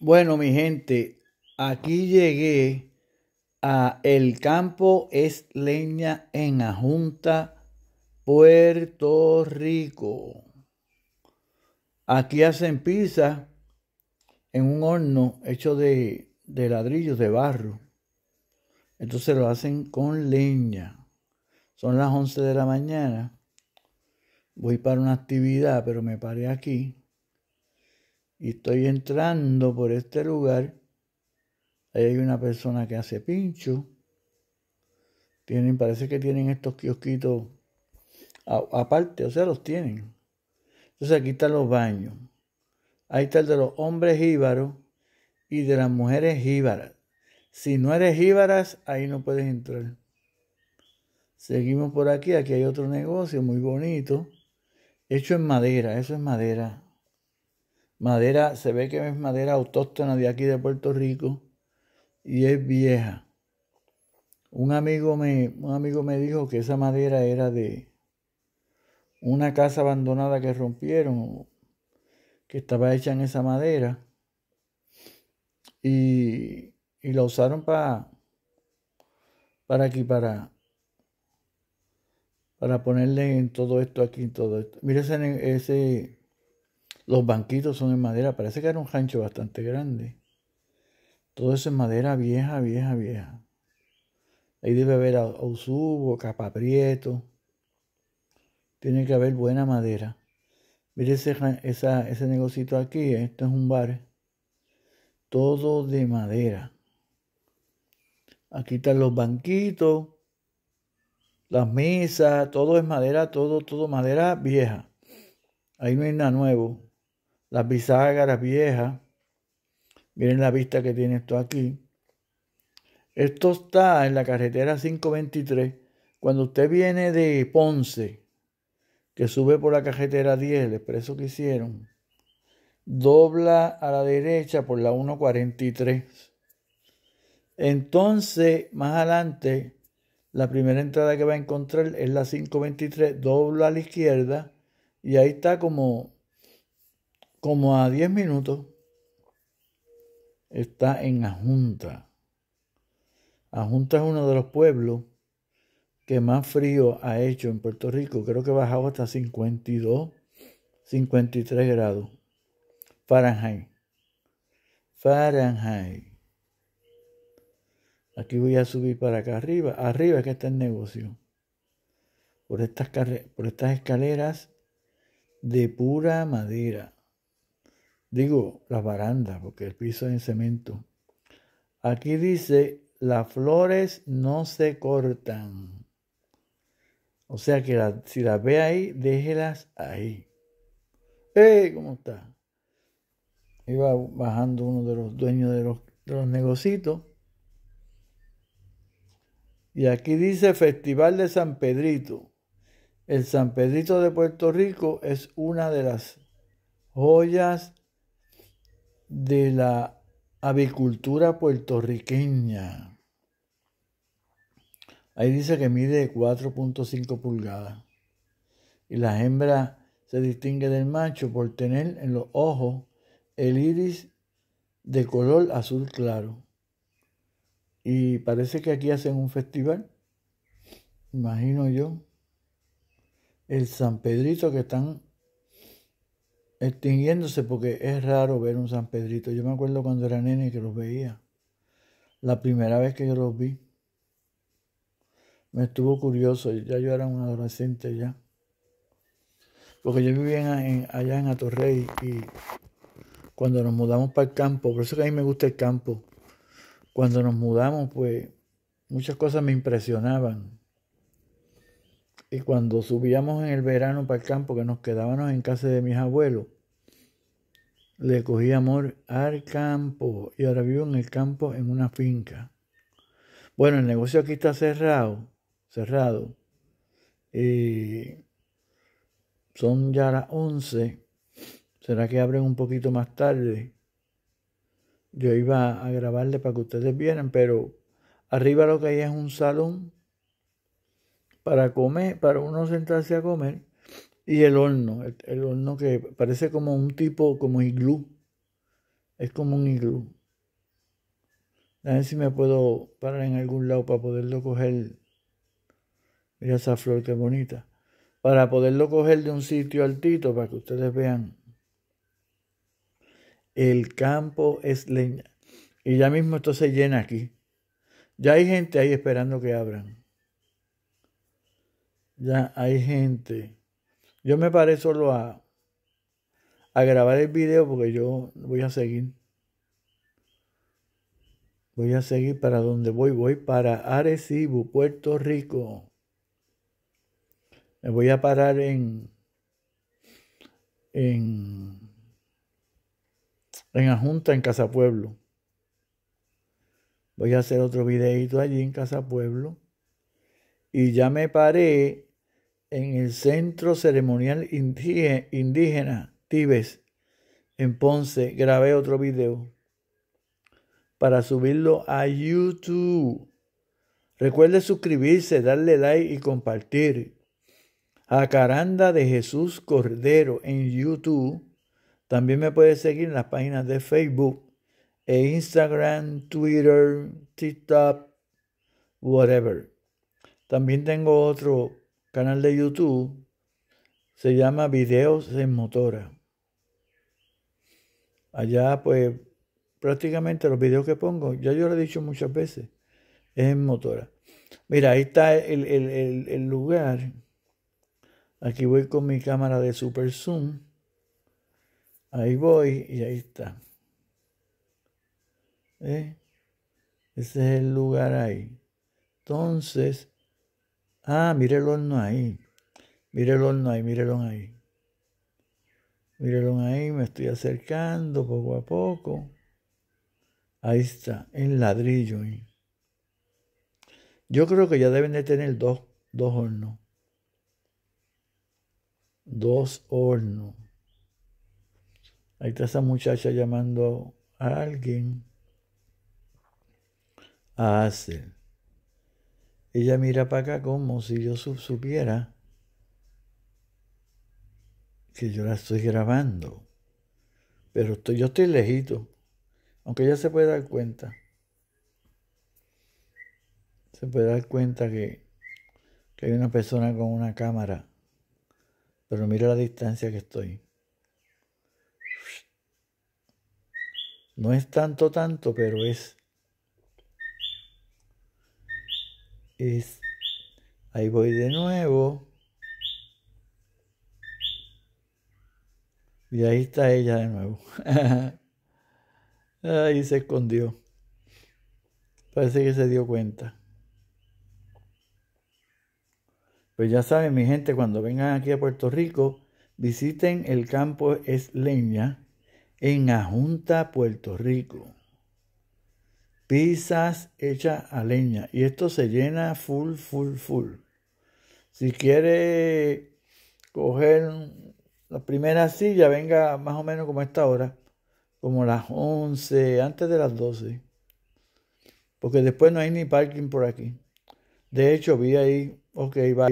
Bueno, mi gente, aquí llegué a El Campo es Leña en Ajunta, Puerto Rico. Aquí hacen pizza en un horno hecho de, de ladrillos, de barro. Entonces lo hacen con leña. Son las 11 de la mañana. Voy para una actividad, pero me paré aquí y estoy entrando por este lugar, ahí hay una persona que hace pincho. Tienen, parece que tienen estos kiosquitos aparte, o sea, los tienen. Entonces aquí están los baños. Ahí está el de los hombres jíbaros y de las mujeres jíbaras. Si no eres jíbaras, ahí no puedes entrar. Seguimos por aquí, aquí hay otro negocio muy bonito, hecho en madera, eso es madera. Madera, se ve que es madera autóctona de aquí de Puerto Rico y es vieja. Un amigo me, amigo me dijo que esa madera era de una casa abandonada que rompieron, que estaba hecha en esa madera. Y, la usaron para para aquí, para, para ponerle en todo esto aquí, en todo esto. Mira ese los banquitos son en madera, parece que era un rancho bastante grande. Todo eso es madera vieja, vieja, vieja. Ahí debe haber osubo, capaprieto. Tiene que haber buena madera. Mire ese, esa, negocito aquí, esto es un bar. Todo de madera. Aquí están los banquitos, las mesas, todo es madera, todo, todo madera vieja. Ahí no hay nada nuevo las bisagras viejas. Miren la vista que tiene esto aquí. Esto está en la carretera 523. Cuando usted viene de Ponce, que sube por la carretera 10, el expreso que hicieron, dobla a la derecha por la 143. Entonces, más adelante, la primera entrada que va a encontrar es la 523, dobla a la izquierda y ahí está como como a 10 minutos, está en Ajunta. Ajunta es uno de los pueblos que más frío ha hecho en Puerto Rico. Creo que bajado hasta 52, 53 grados Fahrenheit. Fahrenheit. Aquí voy a subir para acá arriba. Arriba que está el negocio. por estas escaleras de pura madera digo las barandas, porque el piso es en cemento. Aquí dice, las flores no se cortan. O sea que si las ve ahí, déjelas ahí. ¡Eh! ¿Cómo está? Iba bajando uno de los dueños de los, de los negocitos. Y aquí dice Festival de San Pedrito. El San Pedrito de Puerto Rico es una de las joyas de la avicultura puertorriqueña. Ahí dice que mide 4.5 pulgadas. Y la hembra se distingue del macho por tener en los ojos el iris de color azul claro. Y parece que aquí hacen un festival, imagino yo, el San Pedrito que están extinguiéndose porque es raro ver un San Pedrito. Yo me acuerdo cuando era nene que los veía. La primera vez que yo los vi, me estuvo curioso. Ya yo era un adolescente ya. Porque yo vivía allá en Atorrey y cuando nos mudamos para el campo, por eso que a mí me gusta el campo. Cuando nos mudamos, pues muchas cosas me impresionaban y cuando subíamos en el verano para el campo, que nos quedábamos en casa de mis abuelos, le cogí amor al campo y ahora vivo en el campo en una finca. Bueno, el negocio aquí está cerrado, cerrado. Y son ya las 11. ¿Será que abren un poquito más tarde? Yo iba a grabarle para que ustedes vieran, pero arriba lo que hay es un salón para comer, para uno sentarse a comer, y el horno, el, horno que parece como un tipo, como iglú, es como un iglú. A ver si me puedo parar en algún lado para poderlo coger. Mira esa flor que bonita. Para poderlo coger de un sitio altito para que ustedes vean. El campo es leña. Y ya mismo esto se llena aquí. Ya hay gente ahí esperando que abran. Ya hay gente. Yo me paré solo a, grabar el video porque yo voy a seguir. Voy a seguir para donde voy. Voy para Arecibo, Puerto Rico. Me voy a parar en en en Ajunta, en Casa Pueblo. Voy a hacer otro videito allí en Casa Pueblo. Y ya me paré en el Centro Ceremonial Indígena Tibes en Ponce, grabé otro video para subirlo a YouTube. Recuerde suscribirse, darle like y compartir. A Caranda de Jesús Cordero en YouTube. También me puede seguir en las páginas de Facebook e Instagram, Twitter, TikTok, whatever. También tengo otro canal de YouTube se llama Videos en Motora. Allá pues prácticamente los videos que pongo, ya yo lo he dicho muchas veces, es en Motora. Mira, ahí está el, lugar. Aquí voy con mi cámara de Super Zoom. Ahí voy y ahí está. ¿Eh? Ese es el lugar ahí. Entonces, Ah, mire el horno ahí. Mire el horno ahí, mire ahí. Mire ahí, me estoy acercando poco a poco. Ahí está, en ladrillo. Yo creo que ya deben de tener dos, dos hornos. Dos hornos. Ahí está esa muchacha llamando a alguien a hacer. Ella mira para acá como si yo supiera que yo la estoy grabando. Pero yo estoy lejito, aunque ella se puede dar cuenta. Se puede dar cuenta que hay una persona con una cámara, pero mira la distancia que estoy. No es tanto, tanto, pero es es, ahí voy de nuevo. Y ahí está ella de nuevo. ahí se escondió. Parece que se dio cuenta. Pues ya saben, mi gente, cuando vengan aquí a Puerto Rico, visiten el campo Es Leña en Ajunta, Puerto Rico pizzas hechas a leña. Y esto se llena full, full, full. Si quiere coger la primera silla, venga más o menos como a esta hora, como las 11, antes de las 12. Porque después no hay ni parking por aquí. De hecho, vi ahí, ok, va.